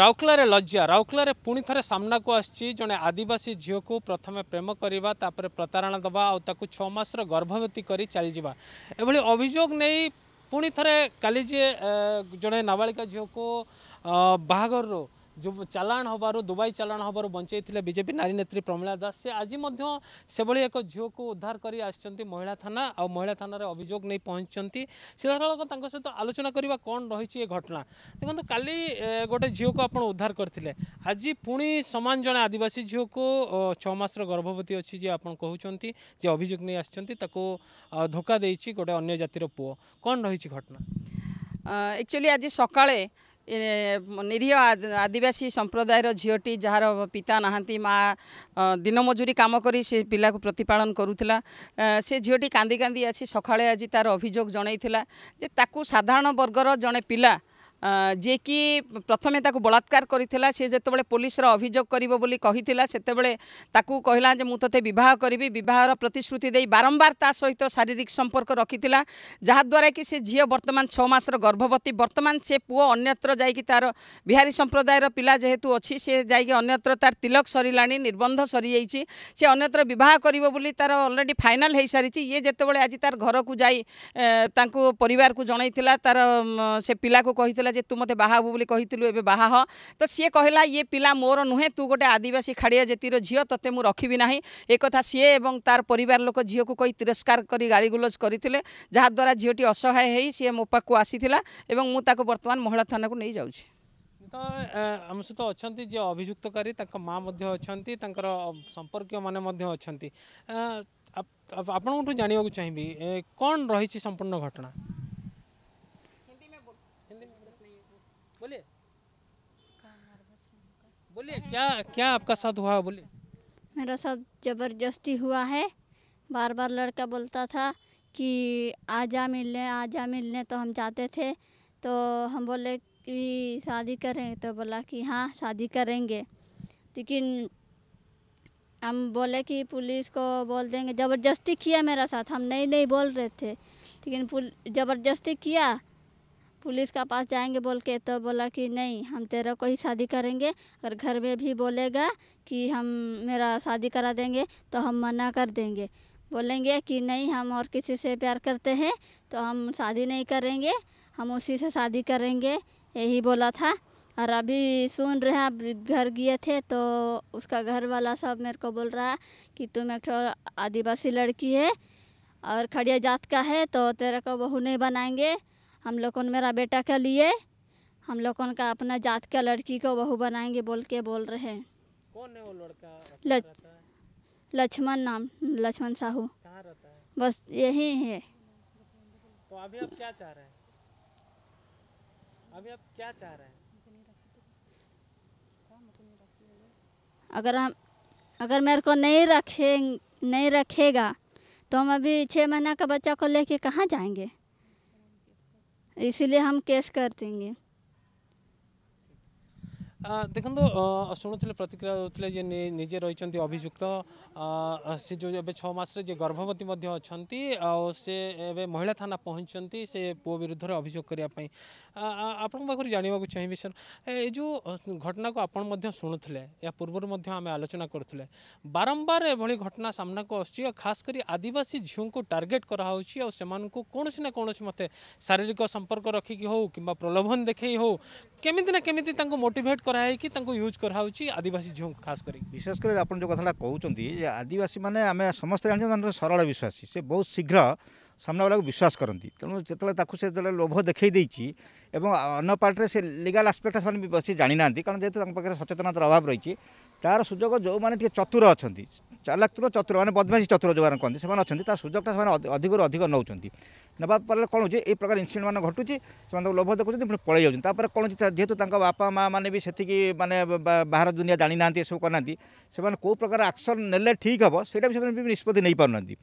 ରାଉରକେଲାରେ ଲଜ୍ଜା ରାଉରକେଲାରେ ପୁଣି ଥରେ ସାମ୍ନାକୁ ଆସିଛି ଜଣେ ଆଦିବାସୀ ଝିଅକୁ ପ୍ରଥମେ ପ୍ରେମ କରିବା ତାପରେ ପ୍ରତାରଣା ଦେବା ଆଉ ତାକୁ ଛଅ ମାସର ଗର୍ଭବତୀ କରି ଚାଲିଯିବା ଏଭଳି ଅଭିଯୋଗ ନେଇ ପୁଣି ଥରେ କାଲି ଯିଏ ଜଣେ ନାବାଳିକା ଝିଅକୁ ବାହାଘରରୁ ଯେଉଁ ଚାଲାଣ ହେବାରୁ ଦୁବାଇ ଚାଲାଣ ହେବାରୁ ବଞ୍ଚେଇଥିଲେ ବିଜେପି ନାରୀ ନେତ୍ରୀ ପ୍ରମିଳା ଦାସ ସେ ଆଜି ମଧ୍ୟ ସେଭଳି ଏକ ଝିଅକୁ ଉଦ୍ଧାର କରି ଆସିଛନ୍ତି ମହିଳା ଥାନା ଆଉ ମହିଳା ଥାନାରେ ଅଭିଯୋଗ ନେଇ ପହଞ୍ଚିଛନ୍ତି ସିଧାସଳଖ ତାଙ୍କ ସହିତ ଆଲୋଚନା କରିବା କ'ଣ ରହିଛି ଏ ଘଟଣା ଦେଖନ୍ତୁ କାଲି ଗୋଟେ ଝିଅକୁ ଆପଣ ଉଦ୍ଧାର କରିଥିଲେ ଆଜି ପୁଣି ସମାନ ଜଣେ ଆଦିବାସୀ ଝିଅକୁ ଛଅ ମାସର ଗର୍ଭବତୀ ଅଛି ଯିଏ ଆପଣ କହୁଛନ୍ତି ଯେ ଅଭିଯୋଗ ନେଇ ଆସିଛନ୍ତି ତାକୁ ଧୋକା ଦେଇଛି ଗୋଟେ ଅନ୍ୟ ଜାତିର ପୁଅ କ'ଣ ରହିଛି ଘଟଣା একচুয়ালি আজ সকালে ନିରୀହ ଆଦିବାସୀ ସମ୍ପ୍ରଦାୟର ଝିଅଟି ଯାହାର ପିତା ନାହାନ୍ତି ମା ଦିନମଜୁରୀ କାମ କରି ସେ ପିଲାକୁ ପ୍ରତିପାଳନ କରୁଥିଲା ସେ ଝିଅଟି କାନ୍ଦି କାନ୍ଦି ଆସି ସକାଳେ ଆଜି ତା'ର ଅଭିଯୋଗ ଜଣାଇଥିଲା ଯେ ତାକୁ ସାଧାରଣ ବର୍ଗର ଜଣେ ପିଲା ଯିଏକି ପ୍ରଥମେ ତାକୁ ବଳାତ୍କାର କରିଥିଲା ସେ ଯେତେବେଳେ ପୋଲିସର ଅଭିଯୋଗ କରିବ ବୋଲି କହିଥିଲା ସେତେବେଳେ ତାକୁ କହିଲା ଯେ ମୁଁ ତୋତେ ବିବାହ କରିବି ବିବାହର ପ୍ରତିଶ୍ରୁତି ଦେଇ ବାରମ୍ବାର ତା ସହିତ ଶାରୀରିକ ସମ୍ପର୍କ ରଖିଥିଲା ଯାହାଦ୍ୱାରା କି ସେ ଝିଅ ବର୍ତ୍ତମାନ ଛଅ ମାସର ଗର୍ଭବତୀ ବର୍ତ୍ତମାନ ସେ ପୁଅ ଅନ୍ୟତ୍ର ଯାଇକି ତାର ବିହାରୀ ସମ୍ପ୍ରଦାୟର ପିଲା ଯେହେତୁ ଅଛି ସେ ଯାଇକି ଅନ୍ୟତ୍ର ତାର ତିଲକ ସରିଲାଣି ନିର୍ବନ୍ଧ ସରିଯାଇଛି ସେ ଅନ୍ୟତ୍ର ବିବାହ କରିବ ବୋଲି ତାର ଅଲରେଡ଼ି ଫାଇନାଲ୍ ହୋଇସାରିଛି ଇଏ ଯେତେବେଳେ ଆଜି ତାର ଘରକୁ ଯାଇ ତାଙ୍କୁ ପରିବାରକୁ ଜଣାଇଥିଲା ତାର ସେ ପିଲାକୁ କହିଥିଲା ଯେ ତୁ ମୋତେ ବାହା ହେବୁ ବୋଲି କହିଥିଲୁ ଏବେ ବାହା ହ ତ ସିଏ କହିଲା ଇଏ ପିଲା ମୋର ନୁହେଁ ତୁ ଗୋଟେ ଆଦିବାସୀ ଖାଡ଼ିଆ ଜାତିର ଝିଅ ତୋତେ ମୁଁ ରଖିବି ନାହିଁ ଏ କଥା ସିଏ ଏବଂ ତାର ପରିବାର ଲୋକ ଝିଅକୁ କହି ତିରସ୍କାର କରି ଗାଳିଗୁଲଜ କରିଥିଲେ ଯାହାଦ୍ୱାରା ଝିଅଟି ଅସହାୟ ହୋଇ ସିଏ ମୋ ପାଖକୁ ଆସିଥିଲା ଏବଂ ମୁଁ ତାକୁ ବର୍ତ୍ତମାନ ମହିଳା ଥାନାକୁ ନେଇଯାଉଛି ତ ଆମ ସହିତ ଅଛନ୍ତି ଯିଏ ଅଭିଯୁକ୍ତକାରୀ ତାଙ୍କ ମା ମଧ୍ୟ ଅଛନ୍ତି ତାଙ୍କର ସମ୍ପର୍କୀୟମାନେ ମଧ୍ୟ ଅଛନ୍ତି ଆପଣଙ୍କଠୁ ଜାଣିବାକୁ ଚାହିଁବି କ'ଣ ରହିଛି ସମ୍ପୂର୍ଣ୍ଣ ଘଟଣା बोलिए क्या क्या आपका साथ हुआ बोलिए मेरा साथ ज़बरदस्ती हुआ है बार बार लड़का बोलता था कि आ जा मिलने आ जा मिलने तो हम जाते थे तो हम बोले कि शादी करें तो बोला कि हाँ शादी करेंगे लेकिन हम बोले कि पुलिस को बोल देंगे ज़बरदस्ती किया मेरा साथ हम नहीं नहीं बोल रहे थे लेकिन ज़बरदस्ती किया पुलिस का पास जाएंगे बोल के तो बोला कि नहीं हम तेरा को ही शादी करेंगे अगर घर में भी बोलेगा कि हम मेरा शादी करा देंगे तो हम मना कर देंगे बोलेंगे कि नहीं हम और किसी से प्यार करते हैं तो हम शादी नहीं करेंगे हम उसी से शादी करेंगे यही बोला था और अभी सुन रहे हैं घर गए थे तो उसका घर वाला सब मेरे को बोल रहा है कि तुम एक आदिवासी लड़की है और खड़िया जात का है तो तेरे को बहू नहीं बनाएंगे हम लोग मेरा बेटा के लिए हम लोग का अपना जात का लड़की को बहू बनाएंगे बोल के बोल रहे हैं कौन है वो लड़का लक्ष्मण नाम लक्ष्मण साहू बस यही है तो अभी आप क्या चाह रहे हैं अभी आप क्या चाह रहे हैं अगर हम अगर मेरे को नहीं रखे नहीं रखेगा तो हम अभी छः महीना का बच्चा को लेके कहाँ जाएंगे इसीलिए हम केस कर देंगे देखो शुणु थे प्रतिक्रिया दूसरे निजे रही अभिजुक्त से जो ए छस गर्भवती अच्छा से महिला थाना पहुँचती से पुओ विरुद्ध अभियोग करने आपरी जानवाक चाहिए सर ए जो घटना को आपन आपुले या पूर्व आम आलोचना करुले बारंबार एभली घटना सामना को आसकर आदिवासी झीव को टार्गेट करा को कौन ना कौन मत शारीरिक संपर्क रखिक हो कि प्रलोभन देखे हो केमी ना केमी मोटेट କରାହେଇକି ତାଙ୍କୁ ୟୁଜ୍ କରାହେଉଛି ଆଦିବାସୀ ଝିଅଙ୍କୁ ଖାସ୍ କରି ବିଶେଷ କରି ଆପଣ ଯେଉଁ କଥାଟା କହୁଛନ୍ତି ଯେ ଆଦିବାସୀମାନେ ଆମେ ସମସ୍ତେ ଜାଣିଛନ୍ତି ତାଙ୍କର ସରଳ ବିଶ୍ୱାସୀ ସେ ବହୁତ ଶୀଘ୍ର ସାମ୍ନାବାଲାକୁ ବିଶ୍ୱାସ କରନ୍ତି ତେଣୁ ଯେତେବେଳେ ତାକୁ ସେ ଯେତେବେଳେ ଲୋଭ ଦେଖାଇ ଦେଇଛି ଏବଂ ଅନ୍ୟ ପାର୍ଟରେ ସେ ଲିଗାଲ୍ ଆସ୍ପେକ୍ଟ ସେମାନେ ବେଶୀ ଜାଣିନାହାନ୍ତି କାରଣ ଯେହେତୁ ତାଙ୍କ ପାଖରେ ସଚେତନତାର ଅଭାବ ରହିଛି ତା'ର ସୁଯୋଗ ଯେଉଁମାନେ ଟିକେ ଚତୁର ଅଛନ୍ତି चलाक्तुरो चतुर मैले बदमासी चतुर जो कति सेन्टर त सु अधिकु अधिक नहुन्छ नै कि प्रकार इन्सडेन्ट मन घटु चाहिँ लोभ देखाउँछ पछि पल्याउँछु बापा भी दुनिया मैले बाह्र सब जाने सबै गराप प्रकार आक्सन नेले ठिक हे सैा निष्पत्ति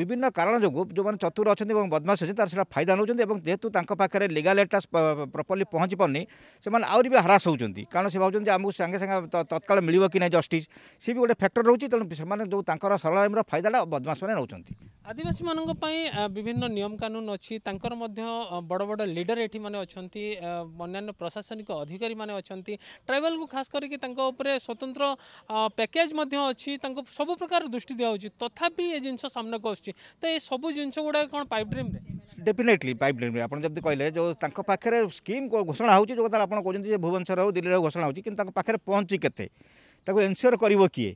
विभिन्न कारण जो जो चतुर अस् बदमास अनि तर सबै फाइदा नहुन्छ त्यही पाखेर लिगालिटा प्रपर्ली पहुँच पर्नु सेमा आउरी हरास हुन्छ कहाँ सि भुन चाहिँ आमु साङेसा तत्काल मिल्यो कि नाइ भी गोटे फ्याक्टर रहेछ ते ସେମାନେ ଯେଉଁ ତାଙ୍କର ସରଳାଇମର ଫାଇଦାଟା ବଦମାସମାନେ ନେଉଛନ୍ତି ଆଦିବାସୀମାନଙ୍କ ପାଇଁ ବିଭିନ୍ନ ନିୟମ କାନୁନ ଅଛି ତାଙ୍କର ମଧ୍ୟ ବଡ଼ ବଡ଼ ଲିଡର ଏଠି ମାନେ ଅଛନ୍ତି ଅନ୍ୟାନ୍ୟ ପ୍ରଶାସନିକ ଅଧିକାରୀମାନେ ଅଛନ୍ତି ଟ୍ରାଇବାଲକୁ ଖାସ କରିକି ତାଙ୍କ ଉପରେ ସ୍ୱତନ୍ତ୍ର ପ୍ୟାକେଜ୍ ମଧ୍ୟ ଅଛି ତାଙ୍କୁ ସବୁ ପ୍ରକାର ଦୃଷ୍ଟି ଦିଆହେଉଛି ତଥାପି ଏ ଜିନିଷ ସାମ୍ନାକୁ ଆସୁଛି ତ ଏ ସବୁ ଜିନିଷ ଗୁଡ଼ାକ କ'ଣ ପାଇପ୍ ଡ୍ରିମ୍ରେ ଡେଫିନେଟଲି ପାଇପ୍ ଡ୍ରିମ୍ରେ ଆପଣ ଯେମିତି କହିଲେ ଯେଉଁ ତାଙ୍କ ପାଖରେ ସ୍କିମ୍ ଘୋଷଣା ହେଉଛି ଯେଉଁ କଥା ଆପଣ କହୁଛନ୍ତି ଯେ ଭୁବନେଶ୍ୱର ହେଉ ଦିଲ୍ଲୀରେ ହେଉ ଘୋଷଣା ହେଉଛି କିନ୍ତୁ ତାଙ୍କ ପାଖରେ ପହଞ୍ଚି କେତେ ତାକୁ ଏନ୍ସିଓର କରିବ କିଏ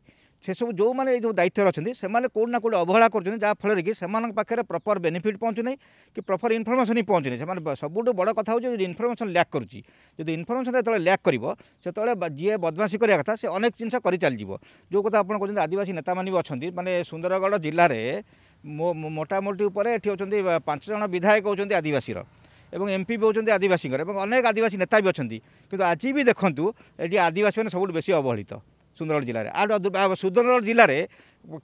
ସେସବୁ ଯେଉଁମାନେ ଏଇ ଯେଉଁ ଦାୟିତ୍ୱରେ ଅଛନ୍ତି ସେମାନେ କେଉଁଠି ନା କେଉଁଠି ଅବହେଳା କରୁଛନ୍ତି ଯାହାଫଳରେ କି ସେମାନଙ୍କ ପାଖରେ ପ୍ରପର୍ ବେନିଫିଟ୍ ପହଞ୍ଚୁନାହିଁ କି ପ୍ରପର୍ ଇନଫର୍ମେସନ୍ ହିଁ ପହଞ୍ଚୁନି ସେମାନେ ସବୁଠୁ ବଡ଼ କଥା ହେଉଛି ଯଦି ଇନଫର୍ମେସନ୍ ଲ୍ୟାକ୍ କରୁଛି ଯଦି ଇନଫର୍ମେସନ୍ ଯେତେବେଳେ ଲ୍ୟାକ୍ କରିବ ସେତେବେଳେ ଯିଏ ବଦମାସି କରିବା କଥା ସେ ଅନେକ ଜିନିଷ କରି ଚାଲିଯିବ ଯେଉଁ କଥା ଆପଣ କହୁଛନ୍ତି ଆଦିବାସୀ ନେତାମାନେ ବି ଅଛନ୍ତି ମାନେ ସୁନ୍ଦରଗଡ଼ ଜିଲ୍ଲାରେ ମୋ ମୋଟାମୋଟି ଉପରେ ଏଠି ହେଉଛନ୍ତି ପାଞ୍ଚ ଜଣ ବିଧାୟକ ହେଉଛନ୍ତି ଆଦିବାସୀର ଏବଂ ଏମ୍ପି ବି ହେଉଛନ୍ତି ଆଦିବାସୀଙ୍କର ଏବଂ ଅନେକ ଆଦିବାସୀ ନେତା ବି ଅଛନ୍ତି କିନ୍ତୁ ଆଜି ବି ଦେଖନ୍ତୁ এটি ଆଦିବାସୀମାନେ ସବୁଠୁ ବେଶୀ ଅବହେଳିତ ସୁନ୍ଦରଗଡ଼ ଜିଲ୍ଲାରେ ଆଉ ସୁନ୍ଦରଗଡ଼ ଜିଲ୍ଲାରେ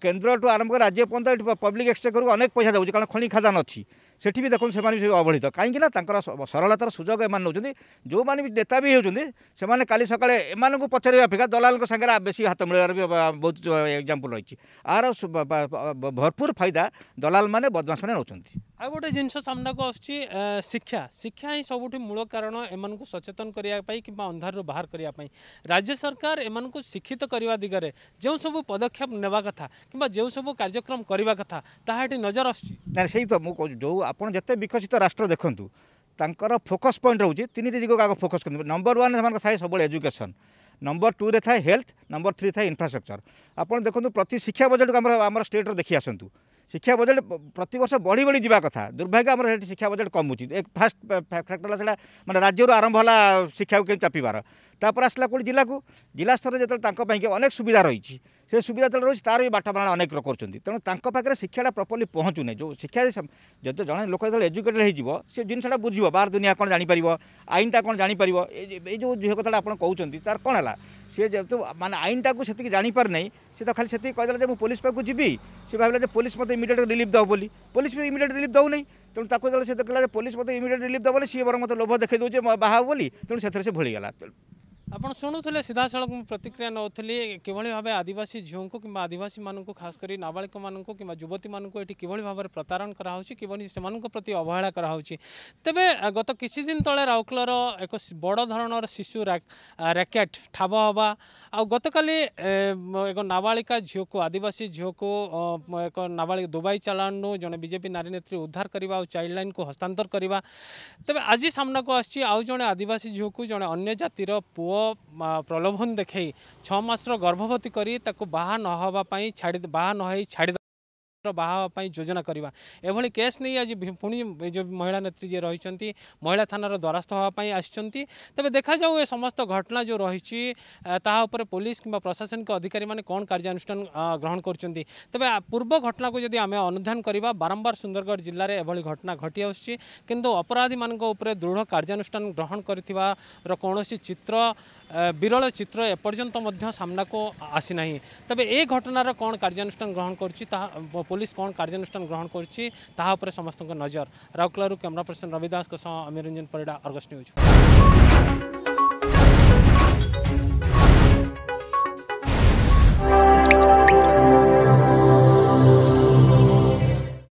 କେନ୍ଦ୍ରଠୁ ଆରମ୍ଭ କରି ରାଜ୍ୟ ପର୍ଯ୍ୟନ୍ତ ଏଠି ପବ୍ଲିକ୍ ଏକ୍ସଚେଞ୍ଜ ଘରକୁ ଅନେକ ପଇସା ଦେଉଛି କାରଣ ଖଣି ଖାଦାନ ଅଛି ସେଠି ବି ଦେଖନ୍ତୁ ସେମାନେ ବି ଅବହେଳିତ କାହିଁକି ନା ତାଙ୍କର ସରଳତାର ସୁଯୋଗ ଏମାନେ ନେଉଛନ୍ତି ଯେଉଁମାନେ ବି ନେତା ବି ହେଉଛନ୍ତି ସେମାନେ କାଲି ସକାଳେ ଏମାନଙ୍କୁ ପଚାରିବା ଅପେକ୍ଷା ଦଲାଲଙ୍କ ସାଙ୍ଗରେ ବେଶୀ ହାତ ମିଳିବାର ବି ବହୁତ ଏକ୍ଜାମ୍ପଲ୍ ରହିଛି ଆର ଭରପୁର ଫାଇଦା ଦଲାଲମାନେ ବଦମାସମାନେ ନେଉଛନ୍ତି ଆଉ ଗୋଟେ ଜିନିଷ ସାମ୍ନାକୁ ଆସୁଛି ଶିକ୍ଷା ଶିକ୍ଷା ହିଁ ସବୁଠି ମୂଳ କାରଣ ଏମାନଙ୍କୁ ସଚେତନ କରିବା ପାଇଁ କିମ୍ବା ଅନ୍ଧାରରୁ ବାହାର କରିବା ପାଇଁ ରାଜ୍ୟ ସରକାର ଏମାନଙ୍କୁ ଶିକ୍ଷିତ କରିବା ଦିଗରେ ଯେଉଁ ସବୁ ପଦକ୍ଷେପ ନେବା କଥା କିମ୍ବା ଯେଉଁ ସବୁ କାର୍ଯ୍ୟକ୍ରମ କରିବା କଥା ତାହା ଏଠି ନଜର ଆସୁଛି ନା ସେଇ ତ ମୁଁ କହୁଛି ଯେଉଁ ଆପଣ ଯେତେ ବିକଶିତ ରାଷ୍ଟ୍ର ଦେଖନ୍ତୁ ତାଙ୍କର ଫୋକସ୍ ପଏଣ୍ଟ ରହୁଛି ତିନିଟି ଦିଗକୁ ଆଗ ଫୋକସ୍ କରନ୍ତୁ ନମ୍ବର ୱାନ୍ ସେମାନଙ୍କ ଥାଏ ସବୁବେଳେ ଏଜୁକେସନ୍ ନମ୍ବର ଟୁରେ ଥାଏ ହେଲ୍ଥ ନମ୍ବର ଥ୍ରୀ ଥାଏ ଇନଫ୍ରାଷ୍ଟ୍ରକ୍ଚର୍ ଆପଣ ଦେଖନ୍ତୁ ପ୍ରତି ଶିକ୍ଷା ବଜେଟ୍କୁ ଆମର ଆମର ଷ୍ଟେଟ୍ରେ ଦେଖି ଆସନ୍ତୁ ଶିକ୍ଷା ବଜେଟ୍ ପ୍ରତିବର୍ଷ ବଢ଼ି ବଢ଼ି ଯିବା କଥା ଦୁର୍ଭାଗ୍ୟ ଆମର ସେଠି ଶିକ୍ଷା ବଜେଟ୍ କମୁଛି ଫାଷ୍ଟ ଫ୍ୟାକ୍ଟର ହେଲା ସେଇଟା ମାନେ ରାଜ୍ୟରୁ ଆରମ୍ଭ ହେଲା ଶିକ୍ଷାକୁ କେମିତି ଚାପିବାର ତାପରେ ଆସିଲା କେଉଁଠି ଜିଲ୍ଲାକୁ ଜିଲ୍ଲା ସ୍ତରରେ ଯେତେବେଳେ ତାଙ୍କ ପାଇଁକି ଅନେକ ସୁବିଧା ରହିଛି ସେ ସୁବିଧା ଯେତେବେଳେ ରହିଛି ତା'ର ବି ବାଟମାରଣ ଅନେକ କରୁଛନ୍ତି ତେଣୁ ତାଙ୍କ ପାଖରେ ଶିକ୍ଷାଟା ପ୍ରପର୍ଲି ପହଞ୍ଚୁନି ଯେଉଁ ଶିକ୍ଷା ଯଦି ଜଣେ ଲୋକ ଯେତେବେଳେ ଏଜୁକେଟେଡ଼ ହେଇଯିବ ସେ ଜିନିଷଟା ବୁଝିବ ବାହାର ଦୁନିଆ କ'ଣ ଜାଣିପାରିବ ଆଇନଟା କ'ଣ ଜାଣିପାରିବ ଏଇ ଯେଉଁ ଝିଅ କଥାଟା ଆପଣ କହୁଛନ୍ତି ତା'ର କ'ଣ ହେଲା ସିଏ ଯେହେତୁ ମାନେ ଆଇନଟାକୁ ସେତିକି ଜାଣିପାରିନାହିଁ ସେ ତ ଖାଲି ସେତିକି କହିଦେଲା ଯେ ମୁଁ ପୋଲିସ ପାଖକୁ ଯିବି ସେ ଭାବିଲା ଯେ ପୋଲିସ ମୋତେ ଇମିଡ଼ିଏଟ୍ ରିଲିଫ୍ ଦେବ ବୋଲି ପୋଲିସ ବି ଇମିଡ଼ିଏଟ୍ ରିଲିଫ୍ ଦେଉନାହିଁ ତେଣୁ ତାକୁ ଯେତେବେଳେ ସେ ଦେଖିଲା ଯେ ପୋଲିସ ମୋତେ ଇମିଡ଼ିଏଟ୍ ରିଲିଫ୍ ଦେବନି ସିଏ ବରଂ ମୋତେ ଲୋଭ ଦେଖାଇ ଦେଉଛି ବାହା ବୋଲି ତେଣୁ ସେଥିରେ ସେ ଭୁଲିଗଲା ଆପଣ ଶୁଣୁଥିଲେ ସିଧାସଳଖ ମୁଁ ପ୍ରତିକ୍ରିୟା ନେଉଥିଲି କିଭଳି ଭାବେ ଆଦିବାସୀ ଝିଅଙ୍କୁ କିମ୍ବା ଆଦିବାସୀମାନଙ୍କୁ ଖାସ କରି ନାବାଳିକମାନଙ୍କୁ କିମ୍ବା ଯୁବତୀମାନଙ୍କୁ ଏଠି କିଭଳି ଭାବରେ ପ୍ରତାରଣ କରାହେଉଛି କିଭଳି ସେମାନଙ୍କ ପ୍ରତି ଅବହେଳା କରାହେଉଛି ତେବେ ଗତ କିଛି ଦିନ ତଳେ ରାଉରକେଲାର ଏକ ବଡ଼ ଧରଣର ଶିଶୁ ରାକେଟ୍ ଠାବ ହେବା ଆଉ ଗତକାଲି ଏକ ନାବାଳିକା ଝିଅକୁ ଆଦିବାସୀ ଝିଅକୁ ଏକ ନାବାଳିକା ଦୁବାଇ ଚାଲାଣରୁ ଜଣେ ବିଜେପି ନାରୀ ନେତ୍ରୀ ଉଦ୍ଧାର କରିବା ଆଉ ଚାଇଲ୍ଡ ଲାଇନ୍କୁ ହସ୍ତାନ୍ତର କରିବା ତେବେ ଆଜି ସାମ୍ନାକୁ ଆସିଛି ଆଉ ଜଣେ ଆଦିବାସୀ ଝିଅକୁ ଜଣେ ଅନ୍ୟ ଜାତିର ପୁଅ ପ୍ରଲୋଭନ ଦେଖାଇ ଛଅ ମାସର ଗର୍ଭବତୀ କରି ତାକୁ ବାହା ନହେବା ପାଇଁ ଛାଡ଼ି ବାହା ନହେଇ ଛାଡ଼ି ବାହାହେବା ପାଇଁ ଯୋଜନା କରିବା ଏଭଳି କେସ୍ ନେଇ ଆଜି ପୁଣି ଯେଉଁ ମହିଳା ନେତ୍ରୀ ଯିଏ ରହିଛନ୍ତି ମହିଳା ଥାନାର ଦ୍ୱାରସ୍ଥ ହେବା ପାଇଁ ଆସିଛନ୍ତି ତେବେ ଦେଖାଯାଉ ଏ ସମସ୍ତ ଘଟଣା ଯେଉଁ ରହିଛି ତାହା ଉପରେ ପୋଲିସ କିମ୍ବା ପ୍ରଶାସନିକ ଅଧିକାରୀମାନେ କ'ଣ କାର୍ଯ୍ୟାନୁଷ୍ଠାନ ଗ୍ରହଣ କରୁଛନ୍ତି ତେବେ ପୂର୍ବ ଘଟଣାକୁ ଯଦି ଆମେ ଅନୁଧ୍ୟାନ କରିବା ବାରମ୍ବାର ସୁନ୍ଦରଗଡ଼ ଜିଲ୍ଲାରେ ଏଭଳି ଘଟଣା ଘଟି ଆସୁଛି କିନ୍ତୁ ଅପରାଧୀମାନଙ୍କ ଉପରେ ଦୃଢ଼ କାର୍ଯ୍ୟାନୁଷ୍ଠାନ ଗ୍ରହଣ କରିଥିବାର କୌଣସି ଚିତ୍ର ବିରଳ ଚିତ୍ର ଏପର୍ଯ୍ୟନ୍ତ ମଧ୍ୟ ସାମ୍ନାକୁ ଆସିନାହିଁ ତେବେ ଏ ଘଟଣାର କ'ଣ କାର୍ଯ୍ୟାନୁଷ୍ଠାନ ଗ୍ରହଣ କରୁଛି ତାହା ପୋଲିସ କ'ଣ କାର୍ଯ୍ୟାନୁଷ୍ଠାନ ଗ୍ରହଣ କରୁଛି ତାହା ଉପରେ ସମସ୍ତଙ୍କ ନଜର ରାଉରକେଲାରୁ କ୍ୟାମେରା ପର୍ସନ ରବି ଦାସଙ୍କ ସହ ଆମେ ରଞ୍ଜନ ପରିଡ଼ା ଅର୍ଗସ୍ ନ୍ୟୁଜ୍